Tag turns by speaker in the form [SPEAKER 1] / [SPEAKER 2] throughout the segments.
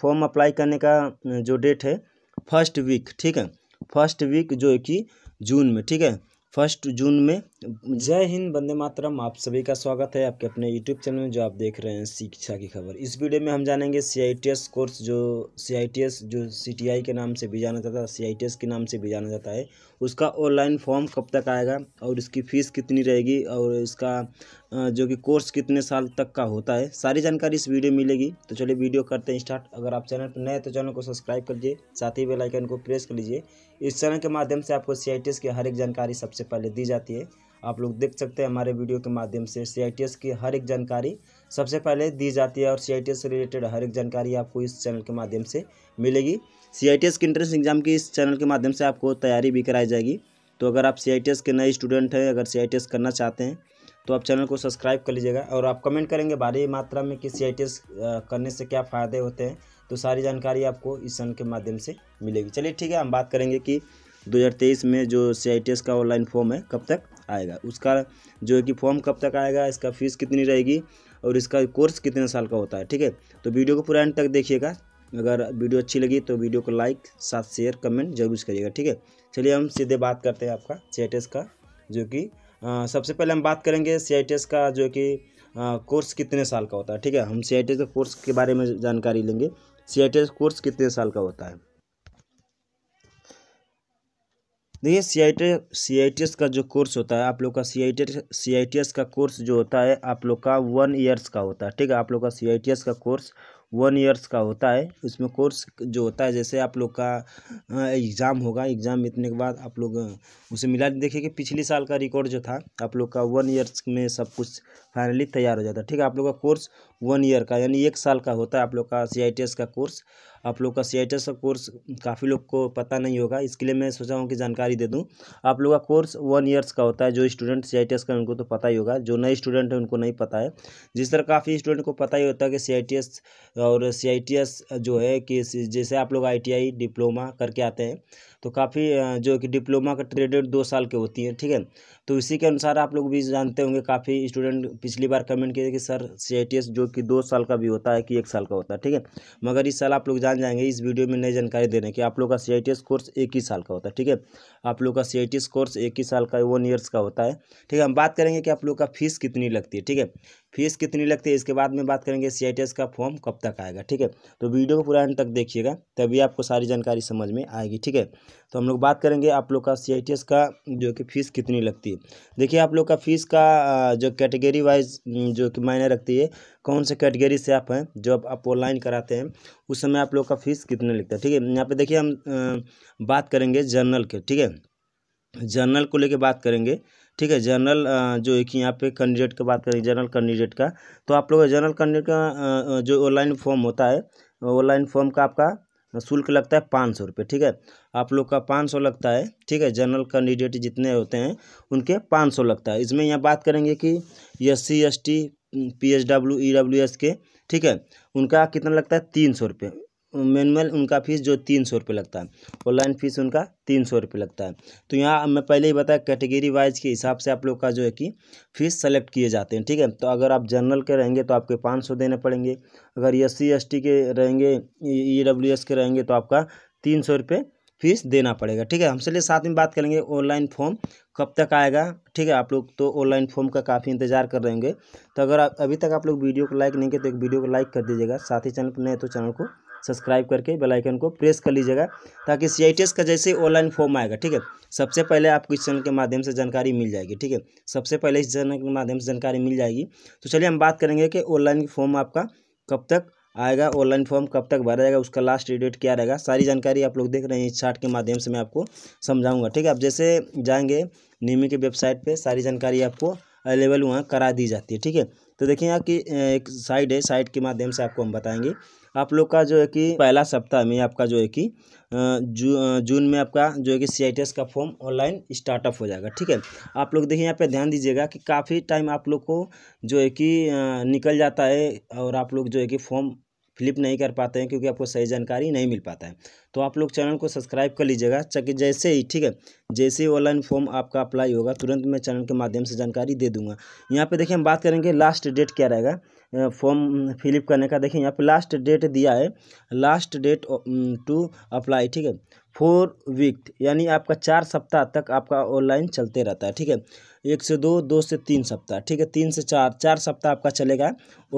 [SPEAKER 1] form apply करने का जो डेट है फर्स्ट वीक ठीक है फर्स्ट वीक जो कि जून में ठीक है फर्स्ट जून में जय हिंद वंदे मातरम आप सभी का स्वागत है आपके अपने यूट्यूब चैनल में जो आप देख रहे हैं शिक्षा की खबर इस वीडियो में हम जानेंगे सी कोर्स जो सी जो सी के नाम से भी जाना जाता है सी के नाम से भी जाना जाता है उसका ऑनलाइन फॉर्म कब तक आएगा और इसकी फ़ीस कितनी रहेगी और इसका जो कि कोर्स कितने साल तक का होता है सारी जानकारी इस वीडियो में मिलेगी तो चलिए वीडियो करते हैं स्टार्ट अगर आप चैनल पर नए हैं तो चैनल को सब्सक्राइब कर लीजिए साथ ही बेलाइकन को प्रेस कर लीजिए इस चैनल के माध्यम से आपको सी की हर एक जानकारी सबसे पहले दी जाती है आप लोग देख सकते हैं हमारे वीडियो के माध्यम से सी की हर एक जानकारी सबसे पहले दी जाती है और सी से रिलेटेड हर एक जानकारी आपको इस चैनल के माध्यम से मिलेगी सी के इंट्रेंस एग्जाम की इस चैनल के माध्यम से आपको तैयारी भी कराई जाएगी तो अगर आप सी के नए स्टूडेंट हैं अगर सी करना चाहते हैं तो आप चैनल को सब्सक्राइब कर लीजिएगा और आप कमेंट करेंगे भारी मात्रा में कि सी करने से क्या फ़ायदे होते हैं तो सारी जानकारी आपको इस चैनल के माध्यम से मिलेगी चलिए ठीक है हम बात करेंगे कि 2023 में जो सी का ऑनलाइन फॉर्म है कब तक आएगा उसका जो है कि फॉर्म कब तक आएगा इसका फीस कितनी रहेगी और इसका कोर्स कितने साल का होता है ठीक है तो वीडियो को पूरा एंड तक देखिएगा अगर वीडियो अच्छी लगी तो वीडियो को लाइक साथ शेयर कमेंट जरूर करिएगा ठीक है चलिए हम सीधे बात करते हैं आपका सी का जो कि सबसे पहले हम बात करेंगे सी का जो कि कोर्स कितने साल का होता है ठीक है हम सी आई कोर्स के बारे में जानकारी लेंगे सी कोर्स कितने साल का होता है देखिए C I T C I T S का जो कोर्स होता है आप लोग का C I T C I T S का कोर्स जो होता है आप लोग का वन ईयर्स का होता है ठीक है आप लोग का सी आई टी एस का कोर्स वन ईयर्स का होता है उसमें कोर्स जो होता है जैसे आप लोग का एग्ज़ाम होगा एग्ज़ाम बीतने के बाद आप लोग उसे मिला देखिए कि पिछले साल का रिकॉर्ड जो था आप लोग का वन ईयर्स में सब कुछ फाइनली तैयार हो जाता है ठीक है आप लोग का कोर्स वन ईयर का यानी एक साल का होता है आप लोग का सी आई टी एस का कोर्स आप लोग का सी एच एस का कोर्स काफ़ी लोग को पता नहीं होगा इसके लिए मैं सोचा हूँ कि जानकारी दे दूँ आप लोग का कोर्स वन ईयर्स का होता है जो स्टूडेंट सी आई का उनको तो पता ही होगा जो नए स्टूडेंट हैं उनको नहीं पता है जिस तरह काफ़ी स्टूडेंट को पता ही होता है कि सी और सी जो है कि जैसे आप लोग आई डिप्लोमा करके आते हैं तो काफ़ी जो कि डिप्लोमा का ट्रेडेड दो साल के होती है ठीक है तो इसी के अनुसार आप लोग भी जानते होंगे काफ़ी स्टूडेंट पिछली बार कमेंट किए कि सर सी जो कि दो साल का भी होता है कि एक साल का होता है ठीक है मगर इस साल आप लोग जान जाएंगे इस वीडियो में नई जानकारी देने कि आप लोग का सी कोर्स एक ही साल का होता है ठीक है आप लोग का सी कोर्स एक ही साल का वन ईयर्स का होता है ठीक है हम बात करेंगे कि आप लोग का फीस कितनी लगती है ठीक है फीस कितनी लगती है इसके बाद में बात करेंगे सी का फॉर्म कब तक आएगा ठीक है तो वीडियो को पूरा एंड तक देखिएगा तभी आपको सारी जानकारी समझ में आएगी ठीक है तो हम लोग बात करेंगे आप लोग का सी का जो कि फ़ीस कितनी लगती है देखिए आप लोग का फ़ीस का जो कैटेगरी वाइज जो कि मायने रखती है कौन से कैटेगरी से आप हैं जो आप ऑनलाइन कराते हैं उस समय आप लोग का फ़ीस कितने लगता है ठीक है यहाँ पर देखिए हम बात करेंगे जर्नल के ठीक है जर्नल को लेके बात करेंगे ठीक है जनरल जो एक यहाँ पे कैंडिडेट की बात करेंगे जनरल कैंडिडेट का तो आप लोग जनरल कैंडिडेट का जो ऑनलाइन फॉर्म होता है ऑनलाइन फॉर्म का आपका शुल्क लगता है पाँच सौ रुपये ठीक है आप लोग का पाँच सौ लगता है ठीक है जनरल कैंडिडेट जितने होते हैं उनके पाँच सौ लगता है इसमें यहाँ बात करेंगे कि S C S T P H W E W S के ठीक है उनका कितना लगता है तीन सौ रुपये मैनुअल उनका फ़ीस जो तीन सौ रुपये लगता है ऑनलाइन फ़ीस उनका तीन सौ रुपये लगता है तो यहाँ मैं पहले ही बताया कैटेगरी वाइज के हिसाब से आप लोग का जो है कि फ़ीस सेलेक्ट किए जाते हैं ठीक है तो अगर आप जनरल के रहेंगे तो आपके पाँच सौ देने पड़ेंगे अगर एस सी के रहेंगे ई डब्ल्यू एस के रहेंगे तो आपका तीन सौ रुपये फीस देना पड़ेगा ठीक है हम चलिए साथ में बात करेंगे ऑनलाइन फॉर्म कब तक आएगा ठीक है आप लोग तो ऑनलाइन फॉर्म का काफ़ी इंतजार कर रहे होंगे तो अगर अभी तक आप लोग वीडियो को लाइक नहीं किए तो एक वीडियो को लाइक कर दीजिएगा साथ ही चैनल पर नए तो चैनल को सब्सक्राइब करके बेल आइकन को प्रेस कर लीजिएगा ताकि सी का जैसे ऑनलाइन फॉर्म आएगा ठीक है सबसे पहले आपको इस चैनल के माध्यम से जानकारी मिल जाएगी ठीक है सबसे पहले इस चैनल के माध्यम से जानकारी मिल जाएगी तो चलिए हम बात करेंगे कि ऑनलाइन फॉर्म आपका कब तक आएगा ऑनलाइन फॉर्म कब तक भरा जाएगा उसका लास्ट डेट क्या रहेगा सारी जानकारी आप लोग देख रहे हैं इस चार्ट के माध्यम से मैं आपको समझाऊंगा ठीक है आप जैसे जाएंगे नीमी के वेबसाइट पे सारी जानकारी आपको अवेलेबल वहाँ करा दी जाती है ठीक है तो देखिए यहाँ की एक साइड है साइड के माध्यम से आपको हम बताएंगे आप लोग का जो है कि पहला सप्ताह में आपका जो है कि जू जून में आपका जो है कि सी का फॉर्म ऑनलाइन स्टार्टअप हो जाएगा ठीक है आप लोग देखिए यहाँ पे ध्यान दीजिएगा कि काफ़ी टाइम आप लोग को जो है कि निकल जाता है और आप लोग जो है कि फॉर्म फ्लिप नहीं कर पाते हैं क्योंकि आपको सही जानकारी नहीं मिल पाता है तो आप लोग चैनल को सब्सक्राइब कर लीजिएगा चाहे जैसे ही ठीक है जैसे ही ऑनलाइन फॉर्म आपका अप्लाई होगा तुरंत मैं चैनल के माध्यम से जानकारी दे दूंगा यहाँ पे देखिए हम बात करेंगे लास्ट डेट क्या रहेगा फॉर्म फिलअप करने का देखिए यहाँ पे लास्ट डेट दिया है लास्ट डेट टू अप्लाई ठीक है फोर वीक यानी आपका चार सप्ताह तक आपका ऑनलाइन चलते रहता है ठीक है एक से दो दो से तीन सप्ताह ठीक है तीन से चार चार सप्ताह आपका चलेगा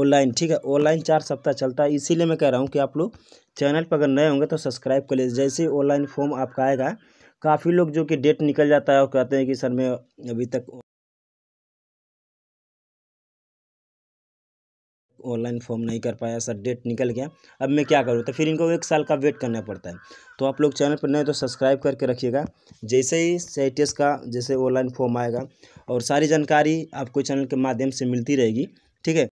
[SPEAKER 1] ऑनलाइन ठीक है ऑनलाइन चार सप्ताह चलता है इसीलिए मैं कह रहा हूँ कि आप लोग चैनल पर अगर नए होंगे तो सब्सक्राइब कर लीजिए जैसे ऑनलाइन फॉर्म आपका आएगा काफ़ी लोग जो कि डेट निकल जाता है और कहते हैं कि सर मैं अभी तक ऑनलाइन फॉर्म नहीं कर पाया सर डेट निकल गया अब मैं क्या करूँ तो फिर इनको एक साल का वेट करना पड़ता है तो आप लोग चैनल पर नए तो सब्सक्राइब करके रखिएगा जैसे ही सी का जैसे ऑनलाइन फॉर्म आएगा और सारी जानकारी आपको चैनल के माध्यम से मिलती रहेगी ठीक है